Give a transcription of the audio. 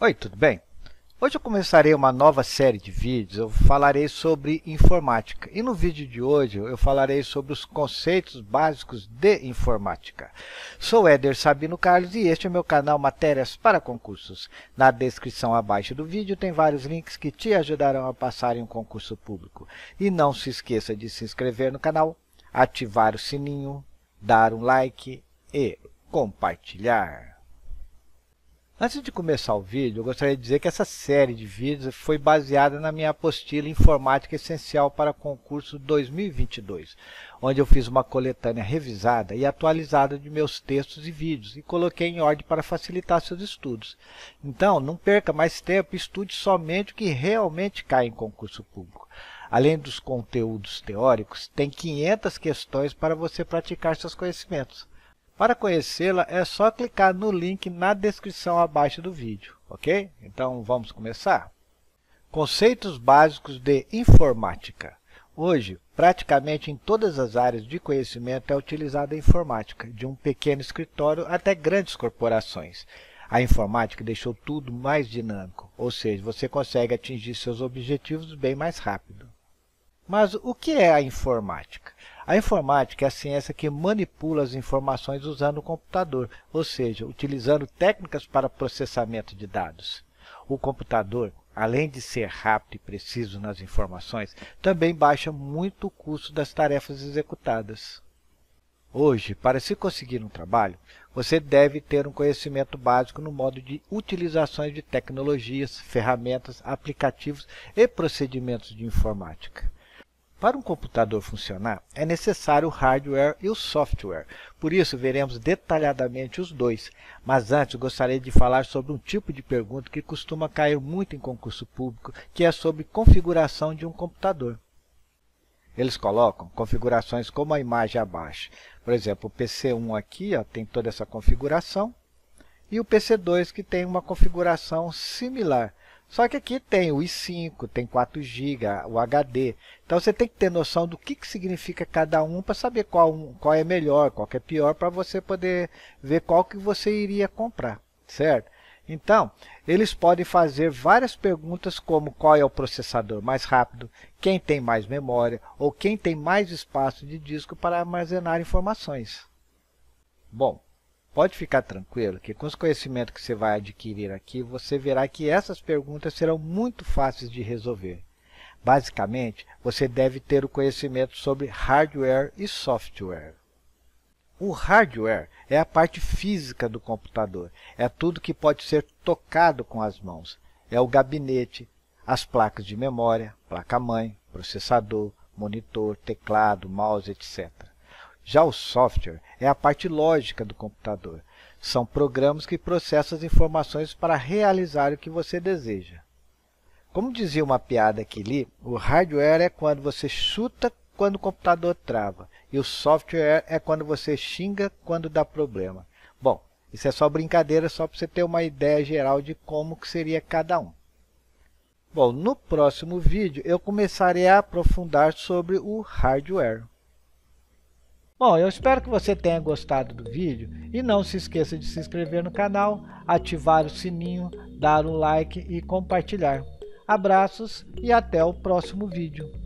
Oi, tudo bem? Hoje eu começarei uma nova série de vídeos, eu falarei sobre informática. E no vídeo de hoje eu falarei sobre os conceitos básicos de informática. Sou Éder Sabino Carlos e este é meu canal Matérias para Concursos. Na descrição abaixo do vídeo tem vários links que te ajudarão a passar em um concurso público. E não se esqueça de se inscrever no canal, ativar o sininho, dar um like e compartilhar. Antes de começar o vídeo, eu gostaria de dizer que essa série de vídeos foi baseada na minha apostila Informática Essencial para Concurso 2022, onde eu fiz uma coletânea revisada e atualizada de meus textos e vídeos e coloquei em ordem para facilitar seus estudos. Então, não perca mais tempo e estude somente o que realmente cai em concurso público. Além dos conteúdos teóricos, tem 500 questões para você praticar seus conhecimentos. Para conhecê-la, é só clicar no link na descrição abaixo do vídeo, ok? Então, vamos começar? Conceitos básicos de informática. Hoje, praticamente em todas as áreas de conhecimento é utilizada a informática, de um pequeno escritório até grandes corporações. A informática deixou tudo mais dinâmico, ou seja, você consegue atingir seus objetivos bem mais rápido. Mas o que é a informática? A informática é a ciência que manipula as informações usando o computador, ou seja, utilizando técnicas para processamento de dados. O computador, além de ser rápido e preciso nas informações, também baixa muito o custo das tarefas executadas. Hoje, para se conseguir um trabalho, você deve ter um conhecimento básico no modo de utilizações de tecnologias, ferramentas, aplicativos e procedimentos de informática. Para um computador funcionar, é necessário o hardware e o software, por isso veremos detalhadamente os dois. Mas antes gostaria de falar sobre um tipo de pergunta que costuma cair muito em concurso público, que é sobre configuração de um computador. Eles colocam configurações como a imagem abaixo. Por exemplo, o PC1 aqui ó, tem toda essa configuração, e o PC2 que tem uma configuração similar, só que aqui tem o i5, tem 4 GB, o HD. Então você tem que ter noção do que, que significa cada um para saber qual, um, qual é melhor, qual é pior, para você poder ver qual que você iria comprar, certo? Então, eles podem fazer várias perguntas como qual é o processador mais rápido, quem tem mais memória ou quem tem mais espaço de disco para armazenar informações. Bom, Pode ficar tranquilo que com os conhecimentos que você vai adquirir aqui, você verá que essas perguntas serão muito fáceis de resolver. Basicamente, você deve ter o conhecimento sobre hardware e software. O hardware é a parte física do computador, é tudo que pode ser tocado com as mãos. É o gabinete, as placas de memória, placa-mãe, processador, monitor, teclado, mouse, etc. Já o software é a parte lógica do computador. São programas que processam as informações para realizar o que você deseja. Como dizia uma piada que li, o hardware é quando você chuta quando o computador trava, e o software é quando você xinga quando dá problema. Bom, isso é só brincadeira, só para você ter uma ideia geral de como que seria cada um. Bom, no próximo vídeo eu começarei a aprofundar sobre o hardware. Bom, eu espero que você tenha gostado do vídeo e não se esqueça de se inscrever no canal, ativar o sininho, dar um like e compartilhar. Abraços e até o próximo vídeo.